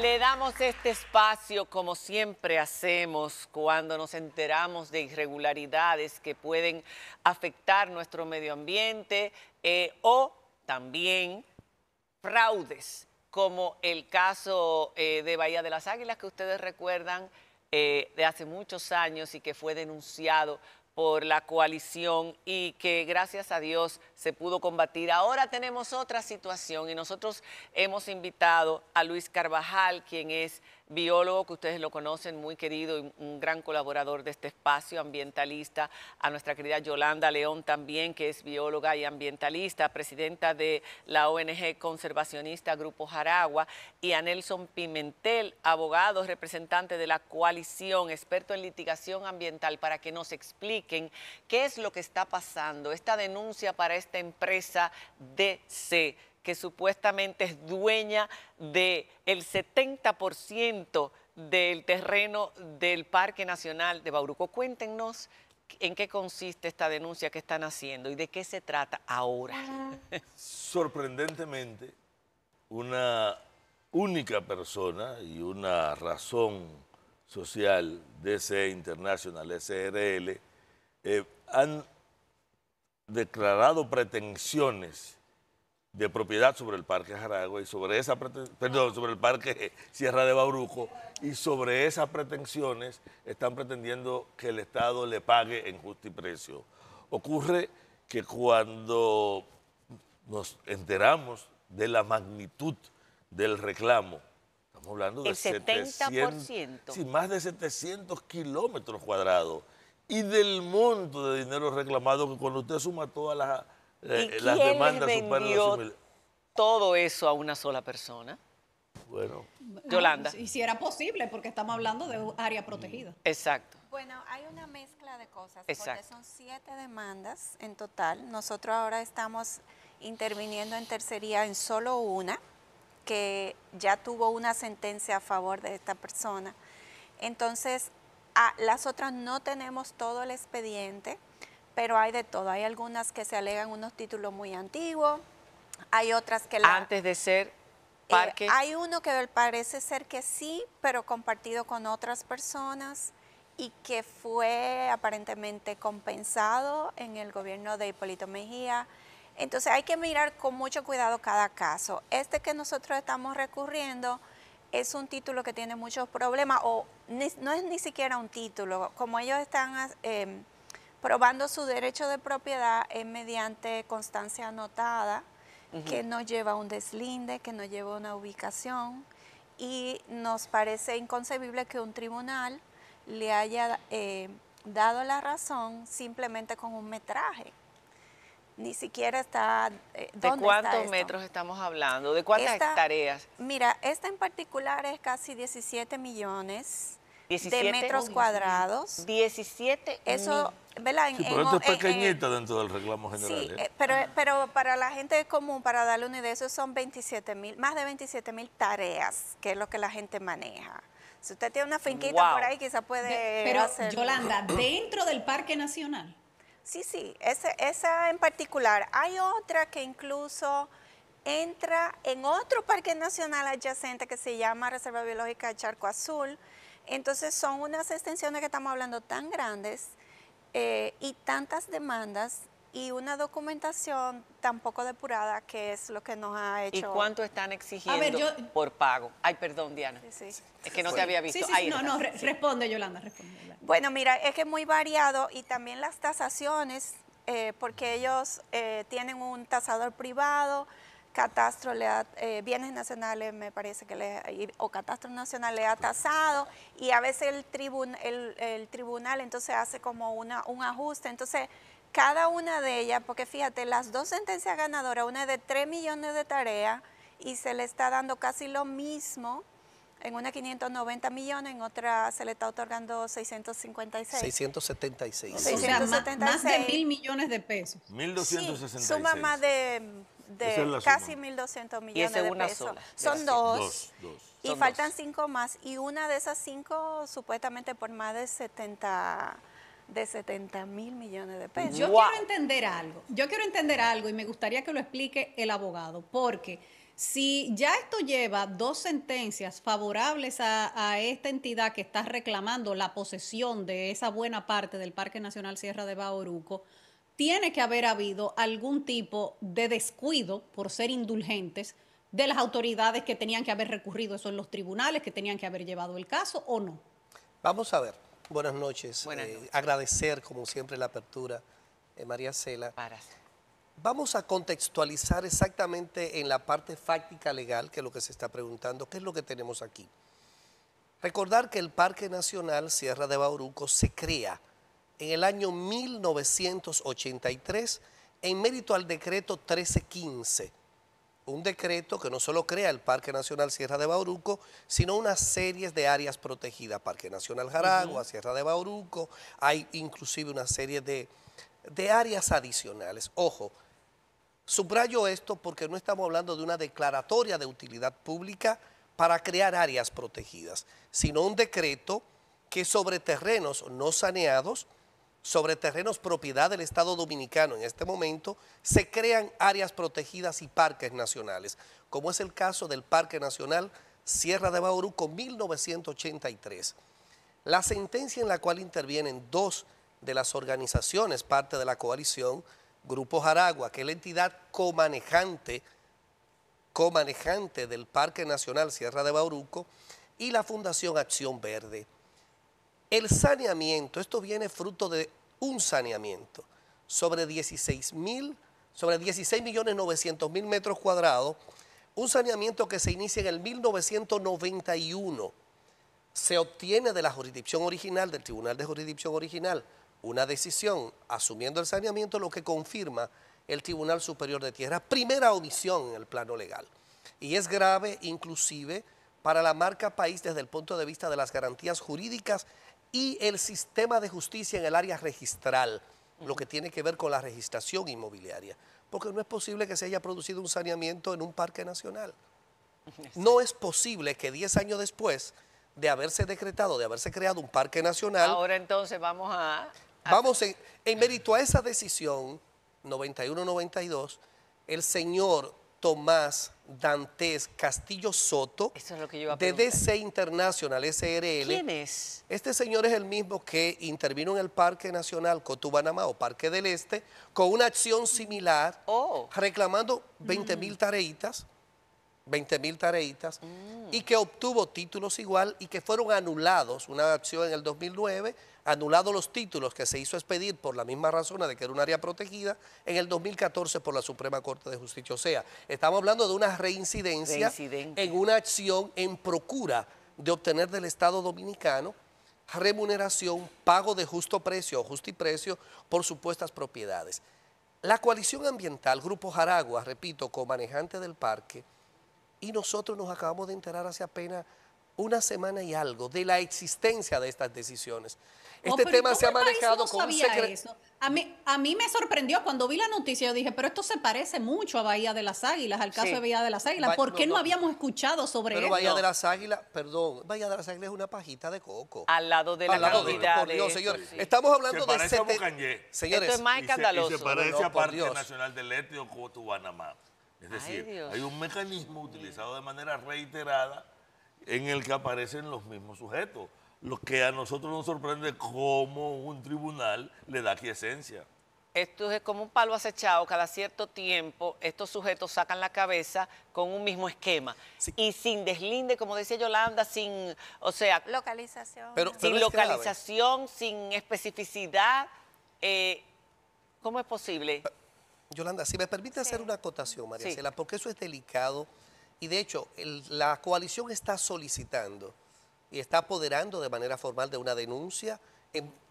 Le damos este espacio, como siempre hacemos, cuando nos enteramos de irregularidades que pueden afectar nuestro medio ambiente eh, o también fraudes, como el caso eh, de Bahía de las Águilas, que ustedes recuerdan eh, de hace muchos años y que fue denunciado por la coalición y que gracias a Dios se pudo combatir. Ahora tenemos otra situación y nosotros hemos invitado a Luis Carvajal, quien es biólogo que ustedes lo conocen, muy querido y un gran colaborador de este espacio ambientalista, a nuestra querida Yolanda León también, que es bióloga y ambientalista, presidenta de la ONG conservacionista Grupo Jaragua, y a Nelson Pimentel, abogado, representante de la coalición, experto en litigación ambiental, para que nos expliquen qué es lo que está pasando, esta denuncia para esta empresa DC que supuestamente es dueña del 70% del terreno del Parque Nacional de Bauruco. Cuéntenos en qué consiste esta denuncia que están haciendo y de qué se trata ahora. Sorprendentemente, una única persona y una razón social, DC International, SRL, eh, han declarado pretensiones de propiedad sobre el Parque Jaragua y sobre esa perdón, sobre el Parque Sierra de Bauruco y sobre esas pretensiones están pretendiendo que el Estado le pague en justo y precio. Ocurre que cuando nos enteramos de la magnitud del reclamo, estamos hablando de 700, Sí, más de 700 kilómetros cuadrados y del monto de dinero reclamado que cuando usted suma todas las eh, ¿Y las quién vendió todo eso a una sola persona? Bueno. Yolanda. Ah, y si era posible, porque estamos hablando de un área protegida. Mm, exacto. Bueno, hay una mezcla de cosas, son siete demandas en total. Nosotros ahora estamos interviniendo en tercería en solo una, que ya tuvo una sentencia a favor de esta persona. Entonces, a las otras no tenemos todo el expediente, pero hay de todo. Hay algunas que se alegan unos títulos muy antiguos, hay otras que la... Antes de ser eh, parque. hay uno que parece ser que sí, pero compartido con otras personas y que fue aparentemente compensado en el gobierno de Hipólito Mejía. Entonces hay que mirar con mucho cuidado cada caso. Este que nosotros estamos recurriendo es un título que tiene muchos problemas o no es ni siquiera un título. Como ellos están... Eh, probando su derecho de propiedad es mediante constancia anotada, que no lleva un deslinde, que no lleva una ubicación, y nos parece inconcebible que un tribunal le haya eh, dado la razón simplemente con un metraje. Ni siquiera está... Eh, ¿dónde ¿De cuántos metros estamos hablando? ¿De cuántas tareas? hectáreas? Mira, esta en particular es casi 17 millones de metros cuadrados. 17 Eso pero esto es pequeñito dentro del reclamo general. Sí, ¿eh? eh, pero, para la gente común, para darle una idea, eso son 27 mil, más de 27 mil tareas, que es lo que la gente maneja. Si usted tiene una finquita por ahí, quizá puede Pero, Yolanda, dentro del Parque Nacional. Sí, sí, esa, esa en particular. Hay otra que incluso entra en otro parque nacional adyacente que se llama Reserva Biológica Charco Azul. Entonces son unas extensiones que estamos hablando tan grandes eh, y tantas demandas y una documentación tan poco depurada que es lo que nos ha hecho. ¿Y cuánto están exigiendo por pago? Ay, perdón, Diana. Es que no te había visto. sí, no, no, responde Yolanda, responde. Bueno, mira, es que es muy variado y también las tasaciones, eh, porque ellos eh, tienen un tasador privado, Catastro le eh, bienes nacionales me parece que le, o Catastro Nacional le ha tasado y a veces el, tribun, el, tribunal entonces hace como una, un ajuste. Entonces, cada una de ellas, porque fíjate, las dos sentencias ganadoras, una de 3 millones de tareas y se le está dando casi lo mismo en una 590 millones, en otra se le está otorgando 656. 676. O sea, más de mil millones de pesos. Sí, suma más de de casi 1.200 millones de pesos. Son dos, Y faltan cinco más. Y una de esas cinco, supuestamente por más de 70 de mil millones de pesos. Yo quiero entender algo. Yo quiero entender algo y me gustaría que lo explique el abogado, porque si ya esto lleva dos sentencias favorables a, a, esta entidad que está reclamando la posesión de esa buena parte del Parque Nacional Sierra de Bauruco, tiene que haber habido algún tipo de descuido por ser indulgentes de las autoridades que tenían que haber recurrido eso en los tribunales, que tenían que haber llevado el caso o no. Vamos a ver. Buenas noches. Eh, agradecer, como siempre, la apertura, de eh, María Cela. Para. Vamos a contextualizar exactamente en la parte fáctica legal, que es lo que se está preguntando, qué es lo que tenemos aquí. Recordar que el Parque Nacional Sierra de Bauruco se crea en el año 1983 en mérito al decreto 1315, un decreto que no solo crea el Parque Nacional Sierra de Bauruco, sino una serie de áreas protegidas, Parque Nacional Jaragua, Sierra de Bauruco, hay inclusive una serie de, de áreas adicionales. Ojo, subrayo esto porque no estamos hablando de una declaratoria de utilidad pública para crear áreas protegidas, sino un decreto que sobre terrenos no saneados, sobre terrenos propiedad del Estado Dominicano en este momento, se crean áreas protegidas y parques nacionales, como es el caso del Parque Nacional Sierra de Bauruco 1983. La sentencia en la cual intervienen dos de las organizaciones, parte de la coalición, Grupo Jaragua, que es la entidad comanejante, comanejante del Parque Nacional Sierra de Bauruco, y la Fundación Acción Verde. El saneamiento, esto viene fruto de un saneamiento sobre 16 sobre millones metros cuadrados, un saneamiento que se inicia en el 1991. Se obtiene de la jurisdicción original, del Tribunal de Jurisdicción Original, una decisión asumiendo el saneamiento, lo que confirma el Tribunal Superior de Tierra, primera omisión en el plano legal. Y es grave inclusive para la marca país desde el punto de vista de las garantías jurídicas y el sistema de justicia en el área registral, lo que tiene que ver con la registración inmobiliaria, porque no es posible que se haya producido un saneamiento en un parque nacional. No es posible que 10 años después de haberse decretado, de haberse creado un parque nacional... Ahora entonces vamos a... Vamos, en, en mérito a esa decisión, 91-92, el señor Tomás Dantes Castillo Soto, de DC International SRL. ¿Quién es? Este señor es el mismo que intervino en el Parque Nacional Cotubanamá o Parque del Este con una acción similar, oh. reclamando 20 mm. mil tareitas 20 mil tareitas, y mm. que obtuvo títulos igual y que fueron anulados, una acción en el 2009, anulado los títulos que se hizo expedir por la misma razón de que era un área protegida, en el 2014 por la Suprema Corte de Justicia. O sea, estamos hablando de una reincidencia en una acción en procura de obtener del Estado Dominicano remuneración, pago de justo precio o justo precio por supuestas propiedades. La coalición ambiental, Grupo Jaragua, repito, manejante del parque, y nosotros nos acabamos de enterar hace apenas una semana y algo de la existencia de estas decisiones. Este tema se ha manejado como con un secreto. A mí, a mí me sorprendió cuando vi la noticia, yo dije, pero esto se parece mucho a Bahía de las Águilas, al caso de Bahía de las Águilas. ¿Por qué no, habíamos escuchado sobre eso? Pero Bahía de las Águilas, perdón, Bahía de las Águilas es una pajita de coco. Al lado de la Al por Dios, Estamos hablando de... señores, esto más escandaloso. se, parece a Parque Nacional del tu Panamá es decir, hay un mecanismo utilizado de manera reiterada en el que aparecen los mismos sujetos. Lo que a nosotros nos sorprende cómo un tribunal le da esencia. Esto es como un palo acechado, cada cierto tiempo estos sujetos sacan la cabeza con un mismo esquema y sin deslinde, como decía Yolanda, sin, o sea, localización, sin localización, sin especificidad, eh, ¿cómo es posible? Eh, Yolanda, si me permite hacer una acotación, María porque eso es delicado y de hecho la coalición está solicitando y está apoderando de manera formal de una denuncia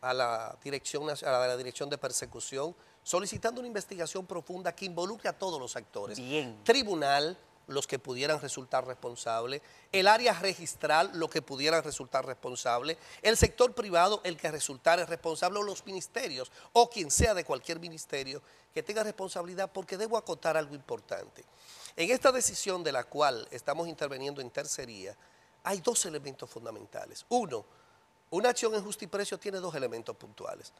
a, la dirección, a la Dirección de Persecución solicitando una investigación profunda que involucre a todos los actores. Bien. Tribunal, los que pudieran resultar responsables, el área registral, los que pudieran resultar responsables, el sector privado, el que resultara responsable, o los ministerios, o quien sea de cualquier ministerio, que tenga responsabilidad, porque debo acotar algo importante. En esta decisión de la cual estamos interviniendo en tercería, hay dos elementos fundamentales. Uno, una acción en justiprecio tiene dos elementos puntuales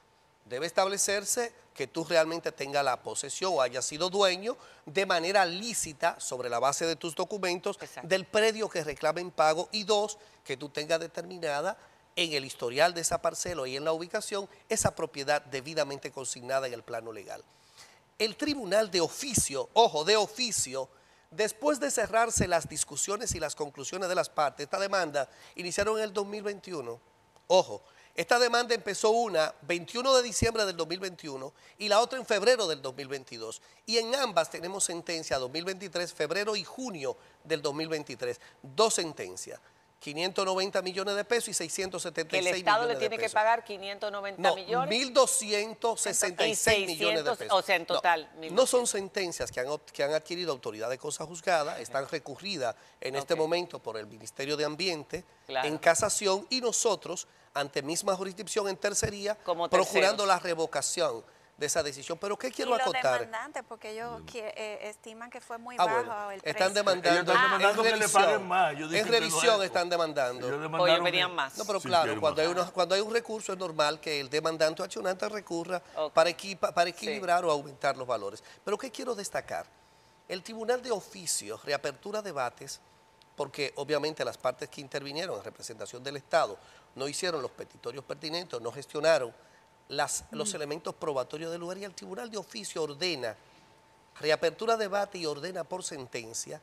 debe establecerse que tú realmente tengas la posesión o hayas sido dueño de manera lícita sobre la base de tus documentos del predio que reclama en pago y dos, que tú tengas determinada en el historial de esa parcela y en la ubicación esa propiedad debidamente consignada en el plano legal. El tribunal de oficio, ojo, de oficio, después de cerrarse las discusiones y las conclusiones de las partes, esta demanda iniciaron en el 2021. Ojo, esta demanda empezó una 21 de diciembre del 2021 y la otra en febrero del 2022. Y en ambas tenemos sentencia 2023, febrero y junio del 2023. Dos sentencias. 590 millones de pesos y 676 millones pesos. El Estado le tiene que pagar 590 no, millones. 1.266 millones de pesos. O sea, en total. No, son sentencias que han, que han, adquirido autoridad de cosa juzgada, están recurridas en este momento por el Ministerio de Ambiente en casación y nosotros, ante misma jurisdicción en tercería, procurando la revocación de esa decisión. Pero ¿qué quiero acotar? porque ellos mm. eh, estiman que fue muy ah, bajo el precio. Están demandando, que le paguen más. en revisión están demandando. más. No, pero claro, cuando hay, unos, cuando hay un recurso es normal que el demandante o accionante recurra para, para equilibrar o aumentar los valores. Pero ¿qué quiero destacar? El Tribunal de Oficio reapertura debates porque obviamente las partes que intervinieron en representación del Estado no hicieron los petitorios pertinentes, no gestionaron los elementos probatorios del lugar y el Tribunal de Oficio ordena, reapertura debate y ordena por sentencia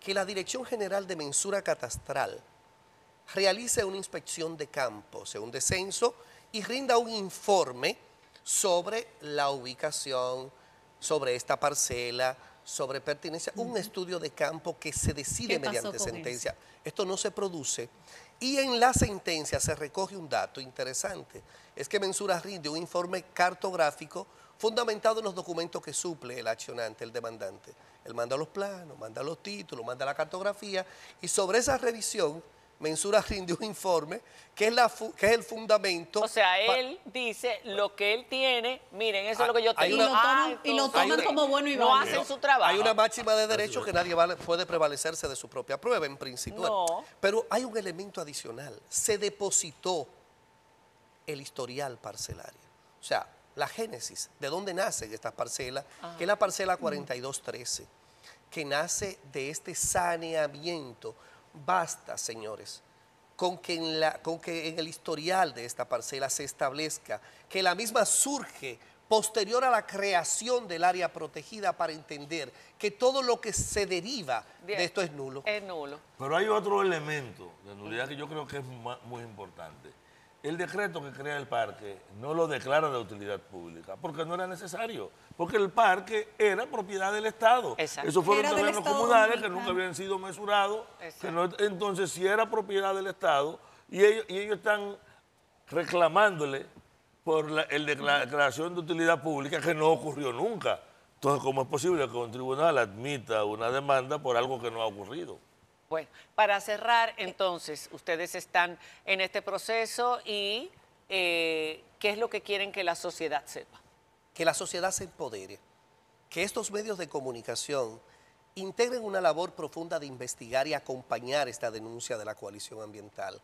que la Dirección General de Mensura Catastral realice una inspección de campo, o sea, un descenso, y rinda un informe sobre la ubicación, sobre esta parcela, sobre pertinencia, un estudio de campo que se decide mediante sentencia. Esto no se produce y en la sentencia se recoge un dato interesante, es que Mensura rinde un informe cartográfico fundamentado en los documentos que suple el accionante, el demandante. Él manda los planos, manda los títulos, manda la cartografía y sobre esa revisión Mensura rinde un informe que es, la que el fundamento. O sea, él dice lo que él tiene, miren, eso es lo que yo ah, tengo. Y, lo toman, como bueno y No hacen su trabajo. Hay una máxima de derecho que nadie puede prevalecerse de su propia prueba, en principio. Pero hay un elemento adicional. Se depositó el historial parcelario. O sea, la génesis, de dónde nacen estas parcelas, ah. que es la parcela 4213, mm. que nace de este saneamiento Basta, señores, con que, en la, con que en el historial de esta parcela se establezca que la misma surge posterior a la creación del área protegida para entender que todo lo que se deriva de esto es nulo. Es nulo. Pero hay otro elemento de nulidad que yo creo que es muy importante el decreto que crea el parque no lo declara de utilidad pública, porque no era necesario, porque el parque era propiedad del Estado. Eso Esos fueron terrenos comunales que nunca habían sido mesurados, entonces si era propiedad del Estado, y ellos, están reclamándole por la declaración de utilidad pública que no ocurrió nunca. Entonces, ¿cómo es posible que un tribunal admita una demanda por algo que no ha ocurrido? Bueno, para cerrar, entonces, ustedes están en este proceso y eh, ¿qué es lo que quieren que la sociedad sepa? Que la sociedad se empodere, que estos medios de comunicación integren una labor profunda de investigar y acompañar esta denuncia de la coalición ambiental.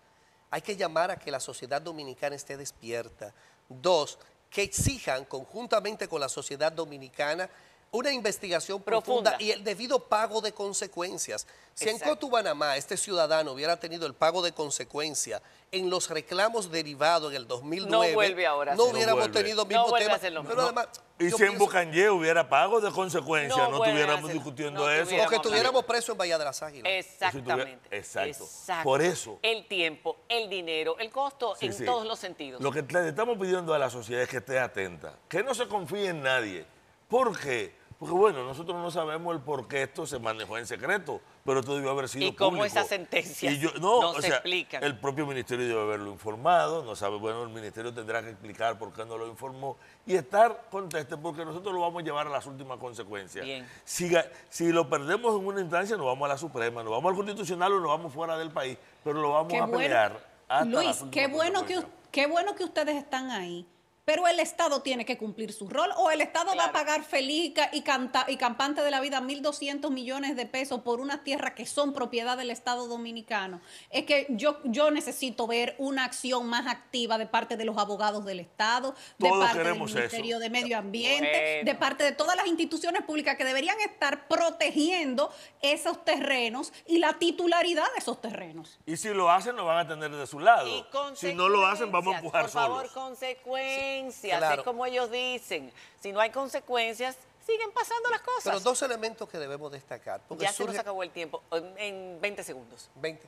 Hay que llamar a que la sociedad dominicana esté despierta. Dos, que exijan conjuntamente con la sociedad dominicana una investigación profunda, y el debido pago de consecuencias. Si en Cotubanamá este ciudadano hubiera tenido el pago de consecuencia en los reclamos derivados en el 2009, no, ahora no hubiéramos tenido el mismo tema. y si en Bucanje hubiera pago de consecuencia, no, estuviéramos discutiendo eso. o que estuviéramos presos en Bahía de Exactamente. Exacto. Por eso. El tiempo, el dinero, el costo en todos los sentidos. Lo que le estamos pidiendo a la sociedad es que esté atenta, que no se confíe en nadie. ¿Por qué? Porque bueno, nosotros no sabemos el por qué esto se manejó en secreto, pero esto debió haber sido ¿Y cómo esa sentencia no, se explica? El propio ministerio debe haberlo informado, no sabe, bueno, el ministerio tendrá que explicar por qué no lo informó y estar conteste, porque nosotros lo vamos a llevar a las últimas consecuencias. Bien. Si, lo perdemos en una instancia, nos vamos a la Suprema, nos vamos al Constitucional o nos vamos fuera del país, pero lo vamos a bueno. pelear. Hasta Luis, qué bueno, que, qué bueno que ustedes están ahí pero el Estado tiene que cumplir su rol o el Estado va a pagar Felica y, y campante de la vida 1.200 millones de pesos por unas tierras que son propiedad del Estado dominicano. Es que yo, yo necesito ver una acción más activa de parte de los abogados del Estado, de parte del Ministerio de Medio Ambiente, de parte de todas las instituciones públicas que deberían estar protegiendo esos terrenos y la titularidad de esos terrenos. Y si lo hacen, lo van a tener de su lado. si no lo hacen, vamos a empujar Por favor, consecuencia consecuencias, es como ellos dicen. Si no hay consecuencias, siguen pasando las cosas. Pero dos elementos que debemos destacar. ya se nos acabó el tiempo, en 20 segundos. 20.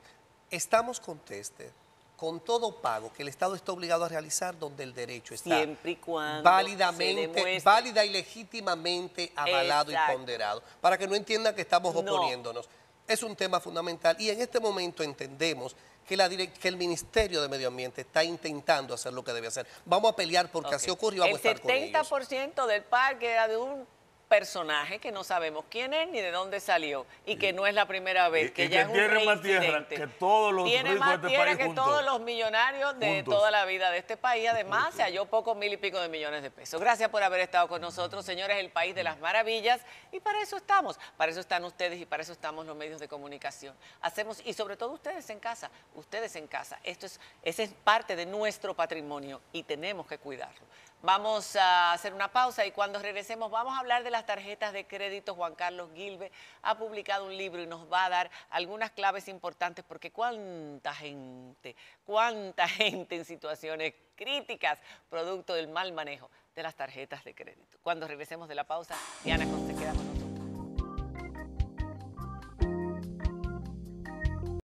Estamos con teste, con todo pago que el Estado está obligado a realizar donde el derecho está. Siempre y cuando válidamente, válida y legítimamente avalado y ponderado. Para que no entiendan que estamos oponiéndonos es un tema fundamental y en este momento entendemos que, la que, el Ministerio de Medio Ambiente está intentando hacer lo que debe hacer. Vamos a pelear porque así ocurrió. Vamos a estar con ellos. del parque era de un personaje que no sabemos quién es ni de dónde salió y que no es la primera eh, vez, que ya que es tiene más tierra que todos los de este que todos los millonarios de toda la vida de este país. Además, se halló pocos mil y pico de millones de pesos. Gracias por haber estado con nosotros, señores, el país de las maravillas y para eso estamos, para eso están ustedes y para eso estamos los medios de comunicación. Hacemos y sobre todo ustedes en casa, ustedes en casa. Esto es ese es parte de nuestro patrimonio y tenemos que cuidarlo. Vamos a hacer una pausa y cuando regresemos vamos a hablar de las tarjetas de crédito. Juan Carlos Gilbe ha publicado un libro y nos va a dar algunas claves importantes porque cuánta gente, cuánta gente en situaciones críticas producto del mal manejo de las tarjetas de crédito. Cuando regresemos de la pausa, Diana Conce queda con nosotros.